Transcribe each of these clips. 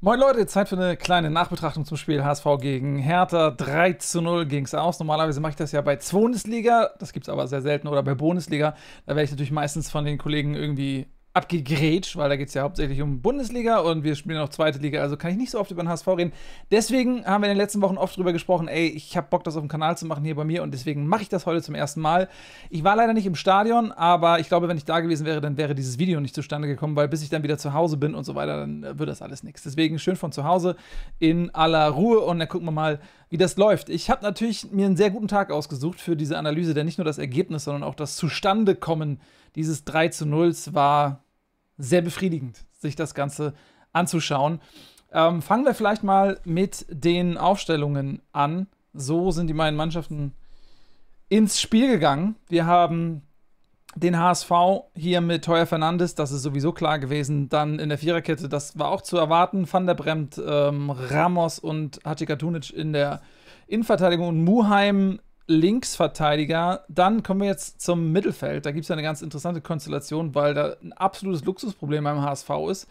Moin Leute, Zeit für eine kleine Nachbetrachtung zum Spiel HSV gegen Hertha. 3 zu 0 ging es aus. Normalerweise mache ich das ja bei Bundesliga, das gibt es aber sehr selten, oder bei Bundesliga. Da werde ich natürlich meistens von den Kollegen irgendwie abgegrätscht, weil da geht es ja hauptsächlich um Bundesliga und wir spielen auch zweite Liga, also kann ich nicht so oft über den HSV reden. Deswegen haben wir in den letzten Wochen oft drüber gesprochen, ey, ich habe Bock, das auf dem Kanal zu machen hier bei mir und deswegen mache ich das heute zum ersten Mal. Ich war leider nicht im Stadion, aber ich glaube, wenn ich da gewesen wäre, dann wäre dieses Video nicht zustande gekommen, weil bis ich dann wieder zu Hause bin und so weiter, dann wird das alles nichts. Deswegen schön von zu Hause in aller Ruhe und dann gucken wir mal, wie das läuft. Ich habe natürlich mir einen sehr guten Tag ausgesucht für diese Analyse, denn nicht nur das Ergebnis, sondern auch das Zustandekommen dieses 3 zu 0 war sehr befriedigend, sich das Ganze anzuschauen. Ähm, fangen wir vielleicht mal mit den Aufstellungen an. So sind die beiden Mannschaften ins Spiel gegangen. Wir haben den HSV hier mit Heuer Fernandes, das ist sowieso klar gewesen. Dann in der Viererkette, das war auch zu erwarten. Van der Bremt, ähm, Ramos und Hatika Tunic in der Innenverteidigung und Muheim Linksverteidiger. Dann kommen wir jetzt zum Mittelfeld. Da gibt es ja eine ganz interessante Konstellation, weil da ein absolutes Luxusproblem beim HSV ist.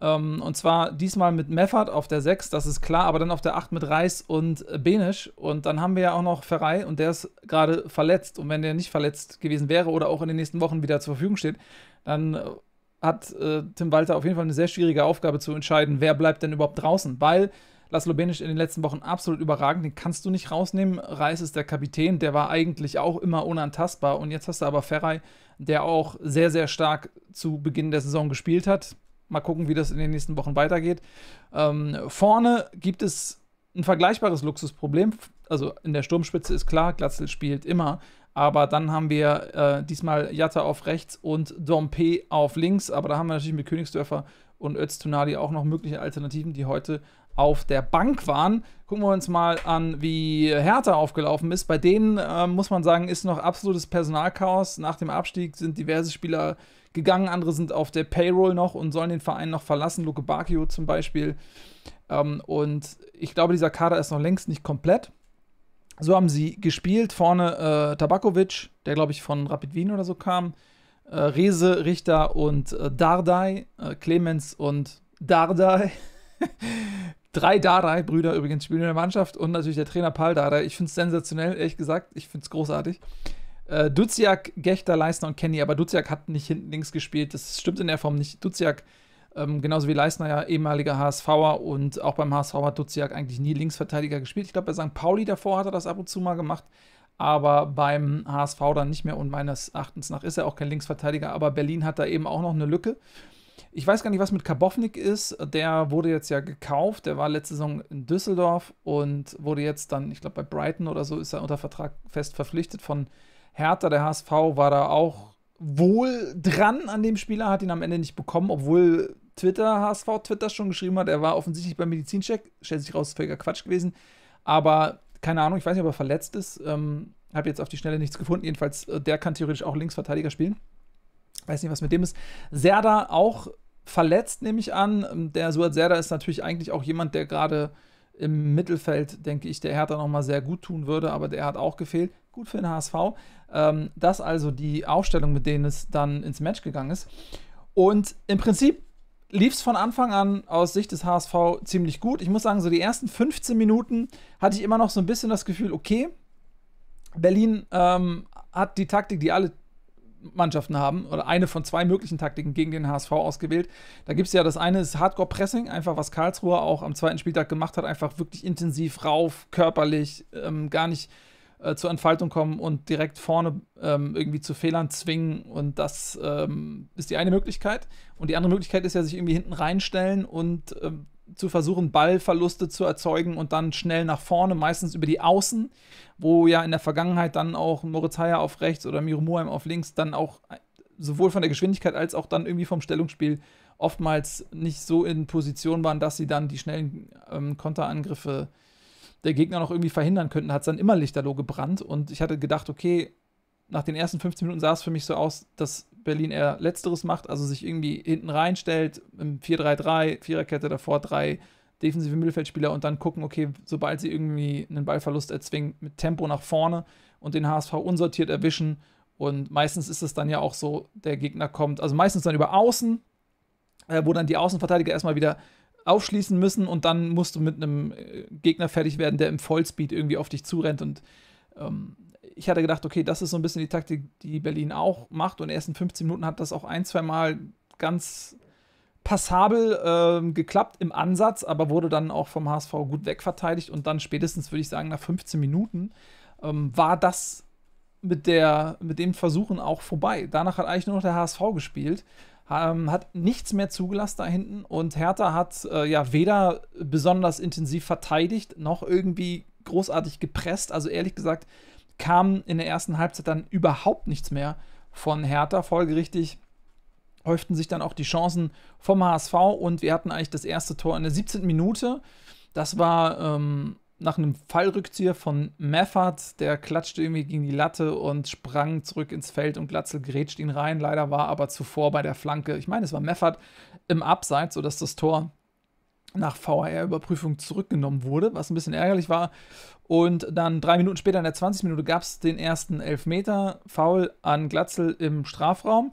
Ähm, und zwar diesmal mit Meffert auf der 6, das ist klar, aber dann auf der 8 mit Reis und äh, Benisch. Und dann haben wir ja auch noch Ferrei und der ist gerade verletzt. Und wenn der nicht verletzt gewesen wäre oder auch in den nächsten Wochen wieder zur Verfügung steht, dann äh, hat äh, Tim Walter auf jeden Fall eine sehr schwierige Aufgabe zu entscheiden, wer bleibt denn überhaupt draußen. Weil Laszlo Benisch in den letzten Wochen absolut überragend, den kannst du nicht rausnehmen. Reis ist der Kapitän, der war eigentlich auch immer unantastbar. Und jetzt hast du aber Ferrei, der auch sehr, sehr stark zu Beginn der Saison gespielt hat. Mal gucken, wie das in den nächsten Wochen weitergeht. Ähm, vorne gibt es ein vergleichbares Luxusproblem. Also in der Sturmspitze ist klar, Glatzel spielt immer. Aber dann haben wir äh, diesmal Jatta auf rechts und Dompe auf links. Aber da haben wir natürlich mit Königsdörfer und Öztunali auch noch mögliche Alternativen, die heute auf der Bank waren. Gucken wir uns mal an, wie Hertha aufgelaufen ist. Bei denen äh, muss man sagen, ist noch absolutes Personalchaos. Nach dem Abstieg sind diverse Spieler gegangen, andere sind auf der Payroll noch und sollen den Verein noch verlassen. Luke Bakio zum Beispiel. Ähm, und ich glaube, dieser Kader ist noch längst nicht komplett. So haben sie gespielt. Vorne äh, Tabakovic, der glaube ich von Rapid Wien oder so kam äh, Rese, Richter und äh, Dardai, äh, Clemens und Dardai. Drei Dardai-Brüder übrigens spielen in der Mannschaft und natürlich der Trainer Paul Dardai. Ich finde es sensationell, ehrlich gesagt. Ich finde es großartig. Äh, Duziak, Gechter, Leisner und Kenny, aber Duziak hat nicht hinten links gespielt. Das stimmt in der Form nicht. Duziak, ähm, genauso wie Leisner ja ehemaliger HSVer und auch beim HSV hat Duziak eigentlich nie Linksverteidiger gespielt. Ich glaube, bei St. Pauli davor hat er das ab und zu mal gemacht aber beim HSV dann nicht mehr und meines Erachtens nach ist er auch kein Linksverteidiger, aber Berlin hat da eben auch noch eine Lücke. Ich weiß gar nicht, was mit Karbovnik ist. Der wurde jetzt ja gekauft. Der war letzte Saison in Düsseldorf und wurde jetzt dann, ich glaube, bei Brighton oder so ist er unter Vertrag fest verpflichtet von Hertha. Der HSV war da auch wohl dran an dem Spieler, hat ihn am Ende nicht bekommen, obwohl Twitter, HSV Twitter schon geschrieben hat, er war offensichtlich beim Medizincheck. Stellt sich raus, völliger Quatsch gewesen. Aber keine Ahnung, ich weiß nicht, ob er verletzt ist. Ähm, habe jetzt auf die Schnelle nichts gefunden. Jedenfalls, äh, der kann theoretisch auch Linksverteidiger spielen. Weiß nicht, was mit dem ist. Serda auch verletzt, nehme ich an. Ähm, der Suat Serda ist natürlich eigentlich auch jemand, der gerade im Mittelfeld, denke ich, der Hertha nochmal sehr gut tun würde, aber der hat auch gefehlt. Gut für den HSV. Ähm, das also die Aufstellung, mit denen es dann ins Match gegangen ist. Und im Prinzip lief es von Anfang an aus Sicht des HSV ziemlich gut. Ich muss sagen, so die ersten 15 Minuten hatte ich immer noch so ein bisschen das Gefühl, okay, Berlin ähm, hat die Taktik, die alle Mannschaften haben, oder eine von zwei möglichen Taktiken gegen den HSV ausgewählt. Da gibt es ja das eine ist Hardcore-Pressing, einfach was Karlsruhe auch am zweiten Spieltag gemacht hat, einfach wirklich intensiv rauf, körperlich, ähm, gar nicht äh, zur Entfaltung kommen und direkt vorne ähm, irgendwie zu Fehlern zwingen. Und das ähm, ist die eine Möglichkeit. Und die andere Möglichkeit ist ja, sich irgendwie hinten reinstellen und ähm, zu versuchen, Ballverluste zu erzeugen und dann schnell nach vorne, meistens über die Außen, wo ja in der Vergangenheit dann auch Moritz Heyer auf rechts oder Miro Muheim auf links dann auch äh, sowohl von der Geschwindigkeit als auch dann irgendwie vom Stellungsspiel oftmals nicht so in Position waren, dass sie dann die schnellen ähm, Konterangriffe der Gegner noch irgendwie verhindern könnten, hat es dann immer lichterloh gebrannt. Und ich hatte gedacht, okay, nach den ersten 15 Minuten sah es für mich so aus, dass Berlin eher Letzteres macht, also sich irgendwie hinten reinstellt, im 4-3-3, Viererkette davor, drei defensive Mittelfeldspieler und dann gucken, okay, sobald sie irgendwie einen Ballverlust erzwingen, mit Tempo nach vorne und den HSV unsortiert erwischen. Und meistens ist es dann ja auch so, der Gegner kommt, also meistens dann über Außen, äh, wo dann die Außenverteidiger erstmal wieder aufschließen müssen und dann musst du mit einem äh, Gegner fertig werden, der im Vollspeed irgendwie auf dich zurennt. Und ähm, ich hatte gedacht, okay, das ist so ein bisschen die Taktik, die Berlin auch macht. Und erst in 15 Minuten hat das auch ein, zwei Mal ganz passabel ähm, geklappt im Ansatz, aber wurde dann auch vom HSV gut wegverteidigt. Und dann spätestens, würde ich sagen, nach 15 Minuten ähm, war das mit, der, mit dem Versuchen auch vorbei. Danach hat eigentlich nur noch der HSV gespielt ähm, hat nichts mehr zugelassen da hinten und Hertha hat äh, ja weder besonders intensiv verteidigt noch irgendwie großartig gepresst. Also ehrlich gesagt kam in der ersten Halbzeit dann überhaupt nichts mehr von Hertha. Folgerichtig häuften sich dann auch die Chancen vom HSV und wir hatten eigentlich das erste Tor in der 17. Minute. Das war ähm, nach einem Fallrückzieher von Meffert, der klatschte irgendwie gegen die Latte und sprang zurück ins Feld und Glatzel grätscht ihn rein. Leider war aber zuvor bei der Flanke, ich meine, es war Meffert im Abseits, sodass das Tor nach VAR-Überprüfung zurückgenommen wurde, was ein bisschen ärgerlich war. Und dann drei Minuten später, in der 20. Minute, gab es den ersten Elfmeter, Foul an Glatzel im Strafraum.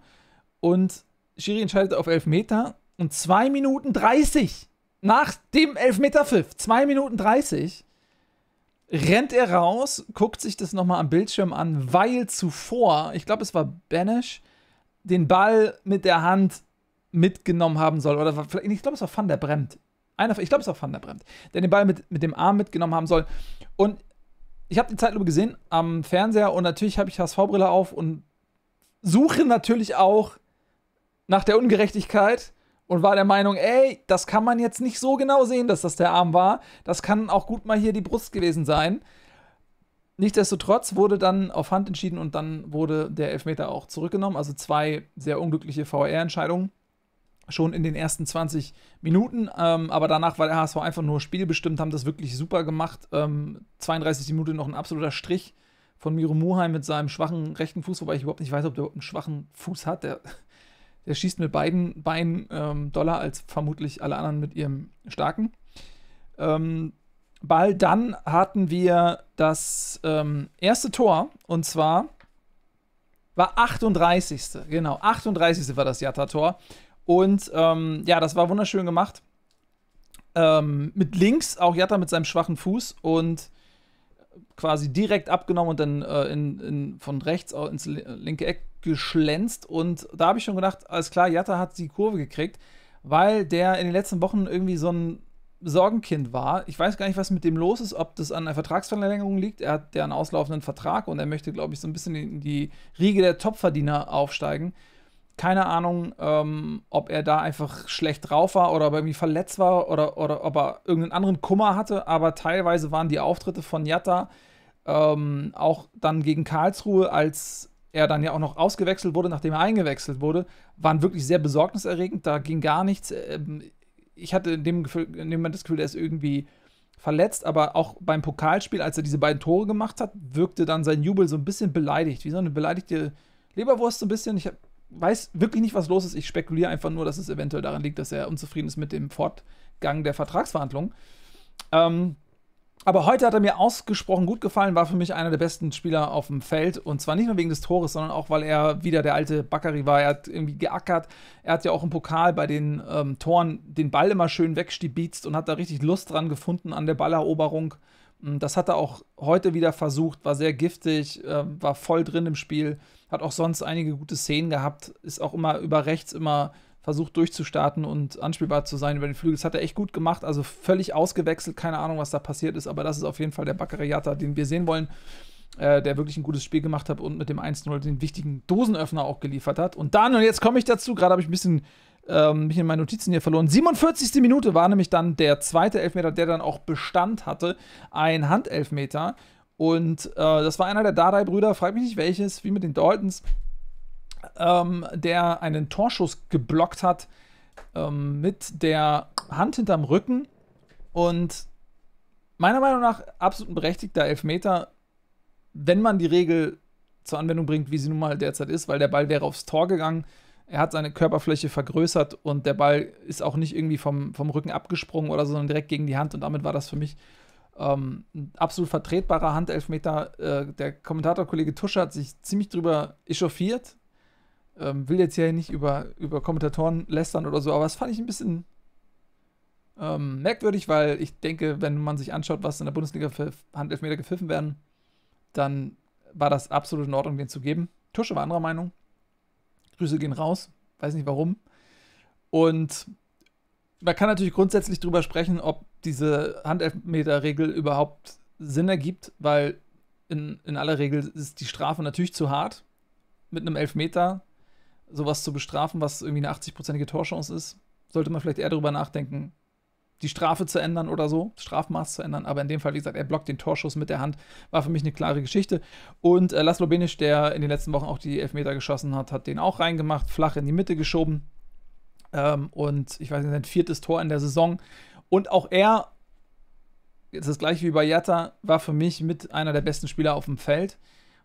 Und Schiri entscheidet auf Elfmeter und zwei Minuten 30 nach dem Elfmeterpfiff, zwei Minuten 30, rennt er raus, guckt sich das nochmal am Bildschirm an, weil zuvor, ich glaube, es war Banish, den Ball mit der Hand mitgenommen haben soll. Oder vielleicht, ich glaube, es war Van der Bremt. Einer, ich glaube, es war Van der Bremt, der den Ball mit, mit dem Arm mitgenommen haben soll. Und ich habe die Zeitlupe gesehen am Fernseher und natürlich habe ich HSV-Brille auf und suche natürlich auch nach der Ungerechtigkeit und war der Meinung, ey, das kann man jetzt nicht so genau sehen, dass das der Arm war. Das kann auch gut mal hier die Brust gewesen sein. Nichtsdestotrotz wurde dann auf Hand entschieden und dann wurde der Elfmeter auch zurückgenommen. Also zwei sehr unglückliche VR-Entscheidungen schon in den ersten 20 Minuten. Ähm, aber danach war der HSV einfach nur spielbestimmt, haben das wirklich super gemacht. Ähm, 32 Minuten noch ein absoluter Strich von Miro Muheim mit seinem schwachen rechten Fuß, wobei ich überhaupt nicht weiß, ob der einen schwachen Fuß hat. Der der schießt mit beiden Beinen ähm, Dollar als vermutlich alle anderen mit ihrem starken. Ähm, bald dann hatten wir das ähm, erste Tor und zwar war 38. Genau, 38. war das Jatta-Tor. Und ähm, ja, das war wunderschön gemacht. Ähm, mit links auch Jatta mit seinem schwachen Fuß und quasi direkt abgenommen und dann äh, in, in, von rechts ins linke Eck geschlänzt. Und da habe ich schon gedacht, alles klar, Jatta hat die Kurve gekriegt, weil der in den letzten Wochen irgendwie so ein Sorgenkind war. Ich weiß gar nicht, was mit dem los ist, ob das an der Vertragsverlängerung liegt. Er hat ja einen auslaufenden Vertrag und er möchte, glaube ich, so ein bisschen in die Riege der Topverdiener aufsteigen. Keine Ahnung, ähm, ob er da einfach schlecht drauf war oder ob er irgendwie verletzt war oder, oder ob er irgendeinen anderen Kummer hatte, aber teilweise waren die Auftritte von Jatta ähm, auch dann gegen Karlsruhe, als er dann ja auch noch ausgewechselt wurde, nachdem er eingewechselt wurde, waren wirklich sehr besorgniserregend. Da ging gar nichts. Ähm, ich hatte in dem, Gefühl, in dem Moment das Gefühl, er ist irgendwie verletzt, aber auch beim Pokalspiel, als er diese beiden Tore gemacht hat, wirkte dann sein Jubel so ein bisschen beleidigt, wie so eine beleidigte Leberwurst so ein bisschen. Ich habe weiß wirklich nicht, was los ist. Ich spekuliere einfach nur, dass es eventuell daran liegt, dass er unzufrieden ist mit dem Fortgang der Vertragsverhandlungen. Ähm, aber heute hat er mir ausgesprochen gut gefallen, war für mich einer der besten Spieler auf dem Feld. Und zwar nicht nur wegen des Tores, sondern auch, weil er wieder der alte Bakary war. Er hat irgendwie geackert. Er hat ja auch im Pokal bei den ähm, Toren den Ball immer schön wegstibitzt und hat da richtig Lust dran gefunden an der Balleroberung ähm, das hat er auch heute wieder versucht, war sehr giftig, äh, war voll drin im Spiel, hat auch sonst einige gute Szenen gehabt, ist auch immer über rechts immer versucht durchzustarten und anspielbar zu sein über den Flügel. Das hat er echt gut gemacht, also völlig ausgewechselt, keine Ahnung, was da passiert ist, aber das ist auf jeden Fall der Baccarriata, den wir sehen wollen, äh, der wirklich ein gutes Spiel gemacht hat und mit dem 1-0 den wichtigen Dosenöffner auch geliefert hat. Und dann, und jetzt komme ich dazu, gerade habe ich ein bisschen ähm, mich in meinen Notizen hier verloren. 47. Minute war nämlich dann der zweite Elfmeter, der dann auch Bestand hatte. Ein Handelfmeter. Und äh, das war einer der Dardai-Brüder, frag mich nicht welches, wie mit den Daltons, ähm, der einen Torschuss geblockt hat ähm, mit der Hand hinterm Rücken. Und meiner Meinung nach absolut ein berechtigter Elfmeter, wenn man die Regel zur Anwendung bringt, wie sie nun mal derzeit ist, weil der Ball wäre aufs Tor gegangen. Er hat seine Körperfläche vergrößert und der Ball ist auch nicht irgendwie vom, vom Rücken abgesprungen oder so, sondern direkt gegen die Hand. Und damit war das für mich ähm, ein absolut vertretbarer Handelfmeter. Äh, der Kommentatorkollege Tusche hat sich ziemlich drüber echauffiert. Ähm, will jetzt hier nicht über, über Kommentatoren lästern oder so, aber das fand ich ein bisschen ähm, merkwürdig, weil ich denke, wenn man sich anschaut, was in der Bundesliga für Handelfmeter gepfiffen werden, dann war das absolut in Ordnung, den zu geben. Tusche war anderer Meinung. Grüße gehen raus, weiß nicht warum. Und man kann natürlich grundsätzlich darüber sprechen, ob diese Handelfmeter-Regel überhaupt Sinn ergibt, weil in, in aller Regel ist die Strafe natürlich zu hart, mit einem Elfmeter sowas zu bestrafen, was irgendwie eine 80-prozentige Torchance ist. Sollte man vielleicht eher darüber nachdenken, die Strafe zu ändern oder so, Strafmaß zu ändern. Aber in dem Fall, wie gesagt, er blockt den Torschuss mit der Hand. War für mich eine klare Geschichte. Und äh, Laszlo Benisch, der in den letzten Wochen auch die Elfmeter geschossen hat, hat den auch reingemacht, flach in die Mitte geschoben. Ähm, und ich weiß nicht, sein viertes Tor in der Saison. Und auch er, jetzt das gleiche wie bei Jatta, war für mich mit einer der besten Spieler auf dem Feld.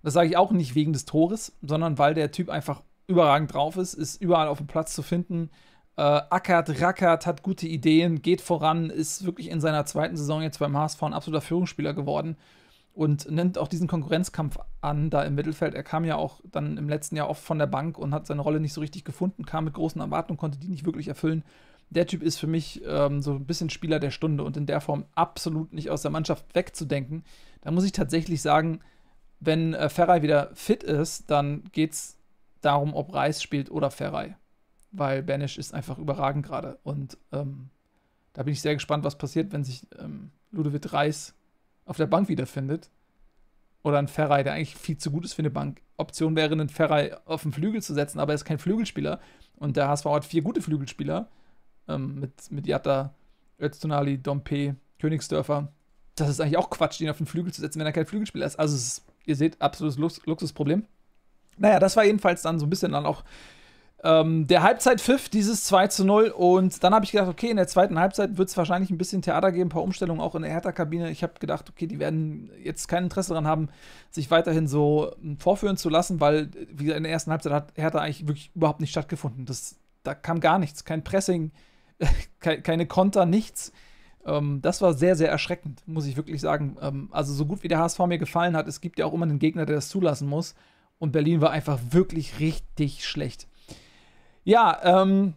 Das sage ich auch nicht wegen des Tores, sondern weil der Typ einfach überragend drauf ist, ist überall auf dem Platz zu finden äh, ackert, rackert, hat gute Ideen, geht voran, ist wirklich in seiner zweiten Saison jetzt beim HSV ein absoluter Führungsspieler geworden und nimmt auch diesen Konkurrenzkampf an, da im Mittelfeld. Er kam ja auch dann im letzten Jahr oft von der Bank und hat seine Rolle nicht so richtig gefunden, kam mit großen Erwartungen, konnte die nicht wirklich erfüllen. Der Typ ist für mich ähm, so ein bisschen Spieler der Stunde und in der Form absolut nicht aus der Mannschaft wegzudenken. Da muss ich tatsächlich sagen, wenn äh, Ferrei wieder fit ist, dann geht es darum, ob Reis spielt oder Ferrei weil Banish ist einfach überragend gerade. Und ähm, da bin ich sehr gespannt, was passiert, wenn sich ähm, Ludovic Reis auf der Bank wiederfindet. Oder ein Ferrei, der eigentlich viel zu gut ist für eine Bank. Option wäre, einen Ferrei auf den Flügel zu setzen, aber er ist kein Flügelspieler. Und der HSV hat vier gute Flügelspieler. Ähm, mit, mit Jatta, Öztunali, Dompe, Königsdörfer. Das ist eigentlich auch Quatsch, den auf den Flügel zu setzen, wenn er kein Flügelspieler ist. Also, ist, ihr seht, absolutes Luxusproblem. Naja, das war jedenfalls dann so ein bisschen dann auch ähm, der pfiff dieses 2 zu 0. Und dann habe ich gedacht, okay, in der zweiten Halbzeit wird es wahrscheinlich ein bisschen Theater geben, ein paar Umstellungen auch in der Hertha-Kabine. Ich habe gedacht, okay, die werden jetzt kein Interesse daran haben, sich weiterhin so hm, vorführen zu lassen, weil wie gesagt, in der ersten Halbzeit hat Hertha eigentlich wirklich überhaupt nicht stattgefunden. Das, da kam gar nichts, kein Pressing, keine Konter, nichts. Ähm, das war sehr, sehr erschreckend, muss ich wirklich sagen. Ähm, also so gut wie der HSV mir gefallen hat, es gibt ja auch immer einen Gegner, der das zulassen muss. Und Berlin war einfach wirklich richtig schlecht. Ja, ähm,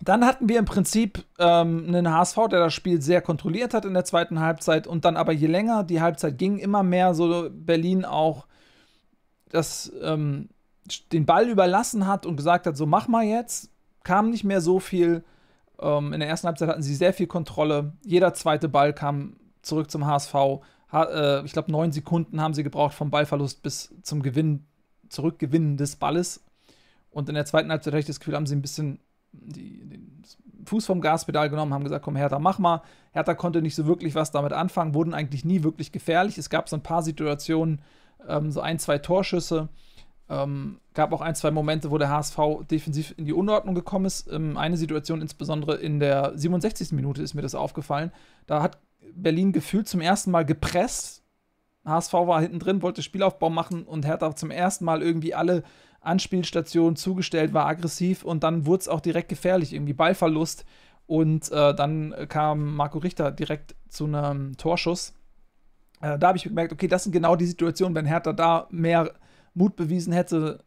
dann hatten wir im Prinzip ähm, einen HSV, der das Spiel sehr kontrolliert hat in der zweiten Halbzeit und dann aber je länger die Halbzeit ging, immer mehr so Berlin auch das, ähm, den Ball überlassen hat und gesagt hat, so mach mal jetzt, kam nicht mehr so viel. Ähm, in der ersten Halbzeit hatten sie sehr viel Kontrolle. Jeder zweite Ball kam zurück zum HSV. Ha äh, ich glaube, neun Sekunden haben sie gebraucht vom Ballverlust bis zum Gewinn, Zurückgewinnen des Balles. Und in der zweiten Halbzeit hatte ich das Gefühl, haben sie ein bisschen die, den Fuß vom Gaspedal genommen, haben gesagt, komm Hertha, mach mal. Hertha konnte nicht so wirklich was damit anfangen, wurden eigentlich nie wirklich gefährlich. Es gab so ein paar Situationen, ähm, so ein, zwei Torschüsse. Ähm, gab auch ein, zwei Momente, wo der HSV defensiv in die Unordnung gekommen ist. Ähm, eine Situation insbesondere in der 67. Minute ist mir das aufgefallen. Da hat Berlin gefühlt zum ersten Mal gepresst. HSV war hinten drin, wollte Spielaufbau machen und Hertha zum ersten Mal irgendwie alle Anspielstation zugestellt, war aggressiv und dann wurde es auch direkt gefährlich, irgendwie Ballverlust. Und äh, dann kam Marco Richter direkt zu einem Torschuss. Äh, da habe ich gemerkt, okay, das sind genau die Situationen, wenn Hertha da mehr Mut bewiesen hätte,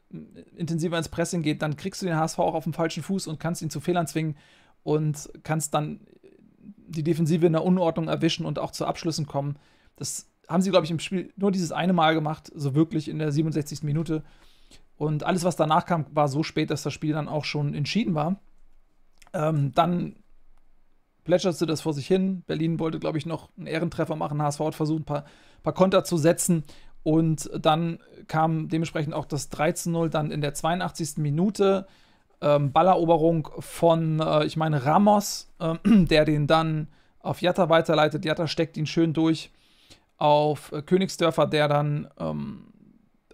intensiver ins Pressing geht, dann kriegst du den HSV auch auf dem falschen Fuß und kannst ihn zu Fehlern zwingen und kannst dann die Defensive in der Unordnung erwischen und auch zu Abschlüssen kommen. Das haben sie, glaube ich, im Spiel nur dieses eine Mal gemacht, so wirklich in der 67. Minute. Und alles, was danach kam, war so spät, dass das Spiel dann auch schon entschieden war. Ähm, dann plätscherte das vor sich hin. Berlin wollte, glaube ich, noch einen Ehrentreffer machen. HSV hat versucht, ein paar, paar Konter zu setzen. Und dann kam dementsprechend auch das 13-0 dann in der 82. Minute. Ähm, Balleroberung von, äh, ich meine, Ramos, äh, der den dann auf Jatta weiterleitet. Jatta steckt ihn schön durch auf äh, Königsdörfer, der dann ähm,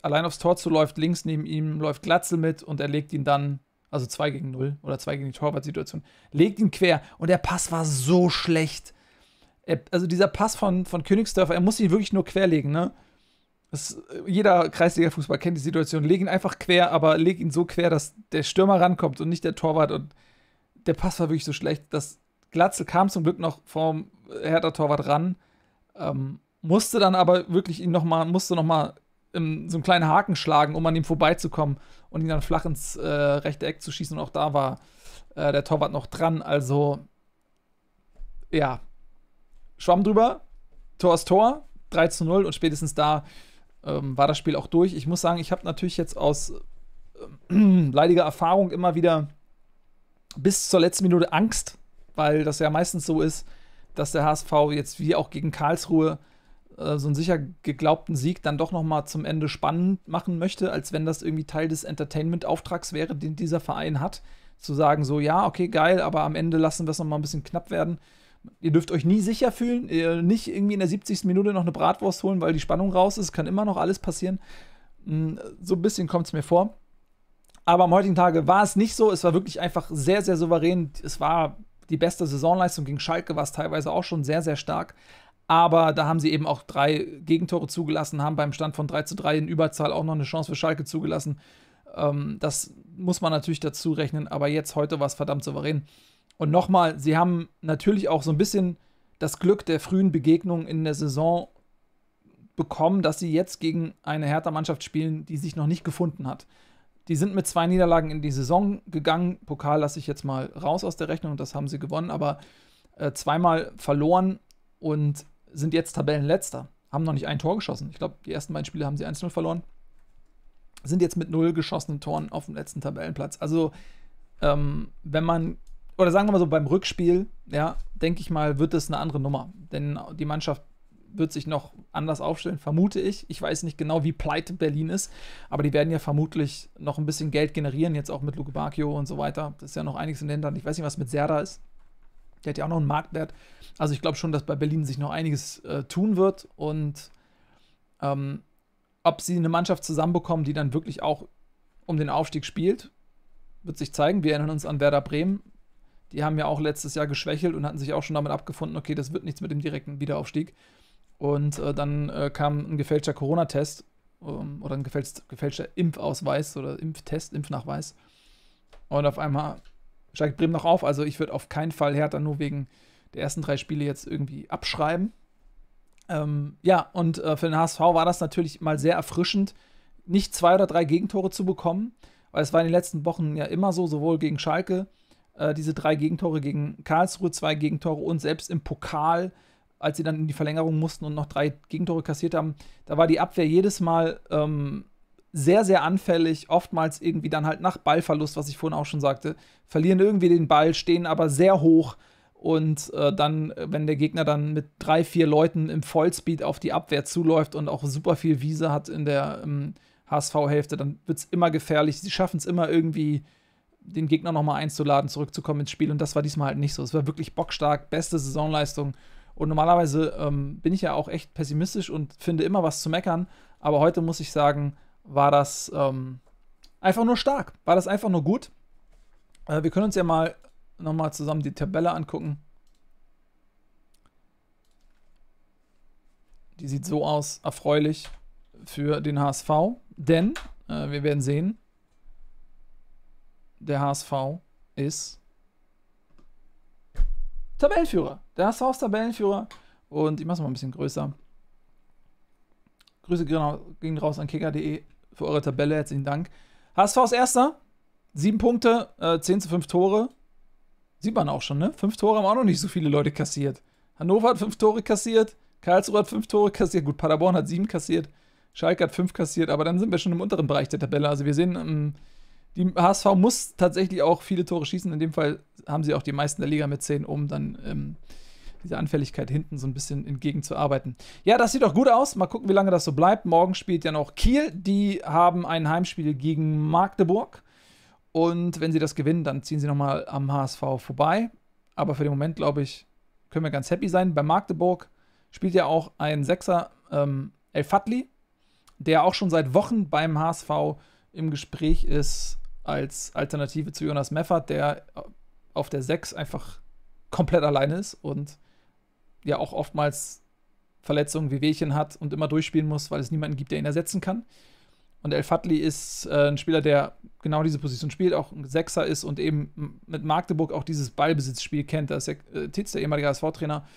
allein aufs Tor zu läuft, links neben ihm läuft Glatzel mit und er legt ihn dann, also 2 gegen 0 oder 2 gegen die Torwartsituation, legt ihn quer und der Pass war so schlecht. Er, also dieser Pass von, von Königsdörfer, er muss ihn wirklich nur querlegen, ne? Das, äh, jeder Kreisliga-Fußball kennt die Situation. Leg ihn einfach quer, aber leg ihn so quer, dass der Stürmer rankommt und nicht der Torwart. Und der Pass war wirklich so schlecht, dass Glatzel kam zum Glück noch vom Hertha-Torwart ran. Ähm, musste dann aber wirklich ihn nochmal, musste nochmal ähm, so einen kleinen Haken schlagen, um an ihm vorbeizukommen und ihn dann flach ins äh, rechte Eck zu schießen. Und auch da war äh, der Torwart noch dran. Also, ja, Schwamm drüber, Tor ist Tor, 3 zu 0 und spätestens da ähm, war das Spiel auch durch. Ich muss sagen, ich habe natürlich jetzt aus ähm, leidiger Erfahrung immer wieder bis zur letzten Minute Angst, weil das ja meistens so ist, dass der HSV jetzt wie auch gegen Karlsruhe äh, so einen sicher geglaubten Sieg dann doch noch mal zum Ende spannend machen möchte, als wenn das irgendwie Teil des Entertainment-Auftrags wäre, den dieser Verein hat. Zu sagen so, ja, okay, geil, aber am Ende lassen wir es noch mal ein bisschen knapp werden. Ihr dürft euch nie sicher fühlen, ihr nicht irgendwie in der 70. Minute noch eine Bratwurst holen, weil die Spannung raus ist, kann immer noch alles passieren. Hm, so ein bisschen kommt es mir vor. Aber am heutigen Tage war es nicht so. Es war wirklich einfach sehr, sehr souverän. Es war die beste Saisonleistung gegen Schalke, war es teilweise auch schon sehr, sehr stark. Aber da haben sie eben auch drei Gegentore zugelassen, haben beim Stand von 3 zu 3 in Überzahl auch noch eine Chance für Schalke zugelassen. Ähm, das muss man natürlich dazu rechnen, aber jetzt heute war es verdammt souverän. Und nochmal, sie haben natürlich auch so ein bisschen das Glück der frühen Begegnung in der Saison bekommen, dass sie jetzt gegen eine Hertha-Mannschaft spielen, die sich noch nicht gefunden hat. Die sind mit zwei Niederlagen in die Saison gegangen. Pokal lasse ich jetzt mal raus aus der Rechnung, das haben sie gewonnen, aber äh, zweimal verloren und sind jetzt Tabellenletzter, haben noch nicht ein Tor geschossen. Ich glaube, die ersten beiden Spiele haben sie 1-0 verloren. Sind jetzt mit null geschossenen Toren auf dem letzten Tabellenplatz. Also, ähm, wenn man, oder sagen wir mal so, beim Rückspiel, ja, denke ich mal, wird es eine andere Nummer. Denn die Mannschaft wird sich noch anders aufstellen, vermute ich. Ich weiß nicht genau, wie pleite Berlin ist, aber die werden ja vermutlich noch ein bisschen Geld generieren, jetzt auch mit Luke Bacchio und so weiter. Das ist ja noch einiges in den Händen. Ich weiß nicht, was mit Serda ist. Der hat ja auch noch einen Marktwert. Also ich glaube schon, dass bei Berlin sich noch einiges äh, tun wird und ähm, ob sie eine Mannschaft zusammenbekommen, die dann wirklich auch um den Aufstieg spielt, wird sich zeigen. Wir erinnern uns an Werder Bremen. Die haben ja auch letztes Jahr geschwächelt und hatten sich auch schon damit abgefunden, okay, das wird nichts mit dem direkten Wiederaufstieg. Und äh, dann äh, kam ein gefälschter Corona-Test ähm, oder ein gefälschter, gefälschter Impfausweis oder Impftest, Impfnachweis. Und auf einmal Schalke Bremen noch auf. Also ich würde auf keinen Fall Hertha nur wegen der ersten drei Spiele jetzt irgendwie abschreiben. Ähm, ja, und äh, für den HSV war das natürlich mal sehr erfrischend, nicht zwei oder drei Gegentore zu bekommen, weil es war in den letzten Wochen ja immer so, sowohl gegen Schalke, äh, diese drei Gegentore gegen Karlsruhe, zwei Gegentore und selbst im Pokal, als sie dann in die Verlängerung mussten und noch drei Gegentore kassiert haben, da war die Abwehr jedes Mal ähm, sehr, sehr anfällig, oftmals irgendwie dann halt nach Ballverlust, was ich vorhin auch schon sagte, verlieren irgendwie den Ball, stehen aber sehr hoch und äh, dann, äh, wenn der Gegner dann mit drei, vier Leuten im Vollspeed auf die Abwehr zuläuft und auch super viel Wiese hat in der ähm, HSV-Hälfte, dann wird es immer gefährlich. Sie schaffen es immer irgendwie, den Gegner nochmal einzuladen, zurückzukommen ins Spiel und das war diesmal halt nicht so. Es war wirklich bockstark, beste Saisonleistung. Und normalerweise ähm, bin ich ja auch echt pessimistisch und finde immer was zu meckern. Aber heute muss ich sagen, war das ähm, einfach nur stark. War das einfach nur gut. Äh, wir können uns ja mal nochmal zusammen die Tabelle angucken. Die sieht so aus, erfreulich für den HSV. Denn, äh, wir werden sehen, der HSV ist Tabellenführer. Der HSV ist Tabellenführer. Und ich mache es mal ein bisschen größer. Grüße gehen raus an kicker.de für eure Tabelle. Herzlichen Dank. HSV ist Erster. Sieben Punkte, äh, 10 zu 5 Tore. Sieht man auch schon, ne? Fünf Tore haben auch noch nicht so viele Leute kassiert. Hannover hat fünf Tore kassiert. Karlsruhe hat fünf Tore kassiert. Gut, Paderborn hat sieben kassiert. Schalke hat fünf kassiert. Aber dann sind wir schon im unteren Bereich der Tabelle. Also wir sehen, ähm, die HSV muss tatsächlich auch viele Tore schießen. In dem Fall haben sie auch die meisten der Liga mit zehn, um dann. Ähm, dieser Anfälligkeit hinten so ein bisschen entgegenzuarbeiten. Ja, das sieht doch gut aus. Mal gucken, wie lange das so bleibt. Morgen spielt ja noch Kiel. Die haben ein Heimspiel gegen Magdeburg. Und wenn sie das gewinnen, dann ziehen sie nochmal am HSV vorbei. Aber für den Moment, glaube ich, können wir ganz happy sein. Bei Magdeburg spielt ja auch ein Sechser ähm, El Fatli, der auch schon seit Wochen beim HSV im Gespräch ist als Alternative zu Jonas Meffert, der äh, auf der Sechs einfach komplett alleine ist und ja auch oftmals Verletzungen, wie Wehchen hat und immer durchspielen muss, weil es niemanden gibt, der ihn ersetzen kann. Und El Fadli ist äh, ein Spieler, der genau diese Position spielt, auch ein Sechser ist und eben mit Magdeburg auch dieses Ballbesitzspiel kennt. Da ist der, äh, Titz, der ehemalige HSV-Trainer,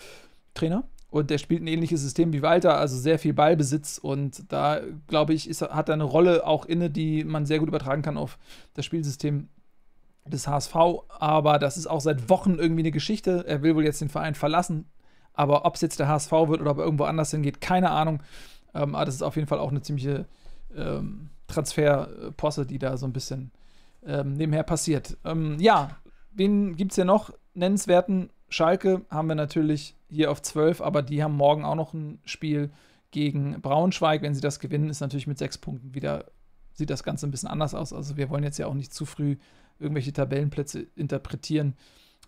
Trainer. Und der spielt ein ähnliches System wie Walter, also sehr viel Ballbesitz. Und da, glaube ich, ist, hat er eine Rolle auch inne, die man sehr gut übertragen kann auf das Spielsystem des HSV. Aber das ist auch seit Wochen irgendwie eine Geschichte. Er will wohl jetzt den Verein verlassen. Aber ob es jetzt der HSV wird oder ob er irgendwo anders hingeht, keine Ahnung. Ähm, aber das ist auf jeden Fall auch eine ziemliche ähm, Transferposse, die da so ein bisschen ähm, nebenher passiert. Ähm, ja, wen gibt es ja noch? Nennenswerten Schalke haben wir natürlich hier auf 12, aber die haben morgen auch noch ein Spiel gegen Braunschweig. Wenn sie das gewinnen, ist natürlich mit sechs Punkten wieder, sieht das Ganze ein bisschen anders aus. Also wir wollen jetzt ja auch nicht zu früh irgendwelche Tabellenplätze interpretieren.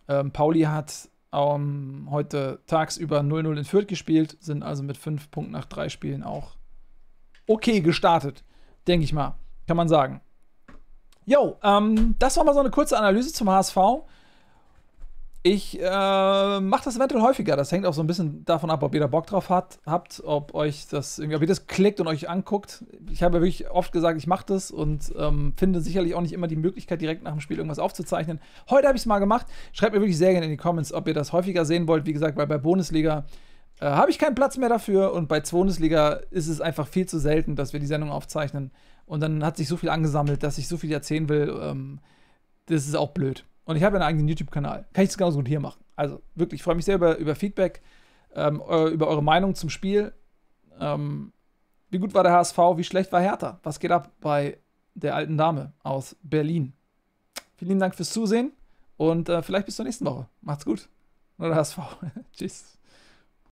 Ähm, Pauli hat ähm, heute tagsüber 0-0 in Fürth gespielt, sind also mit 5 Punkten nach 3 Spielen auch okay gestartet, denke ich mal, kann man sagen. Jo, ähm, das war mal so eine kurze Analyse zum HSV. Ich äh, mache das eventuell häufiger. Das hängt auch so ein bisschen davon ab, ob ihr da Bock drauf hat, habt, ob euch das irgendwie, ob ihr das klickt und euch anguckt. Ich habe ja wirklich oft gesagt, ich mache das und ähm, finde sicherlich auch nicht immer die Möglichkeit, direkt nach dem Spiel irgendwas aufzuzeichnen. Heute habe ich es mal gemacht. Schreibt mir wirklich sehr gerne in die Comments, ob ihr das häufiger sehen wollt. Wie gesagt, weil bei Bundesliga äh, habe ich keinen Platz mehr dafür und bei Bundesliga ist es einfach viel zu selten, dass wir die Sendung aufzeichnen. Und dann hat sich so viel angesammelt, dass ich so viel erzählen will. Ähm, das ist auch blöd. Und ich habe einen eigenen YouTube-Kanal. Kann ich das genauso gut hier machen. Also wirklich, ich freue mich sehr über, über Feedback, ähm, über eure Meinung zum Spiel. Ähm, wie gut war der HSV? Wie schlecht war Hertha? Was geht ab bei der alten Dame aus Berlin? Vielen Dank fürs Zusehen und äh, vielleicht bis zur nächsten Woche. Macht's gut. Nur HSV. Tschüss.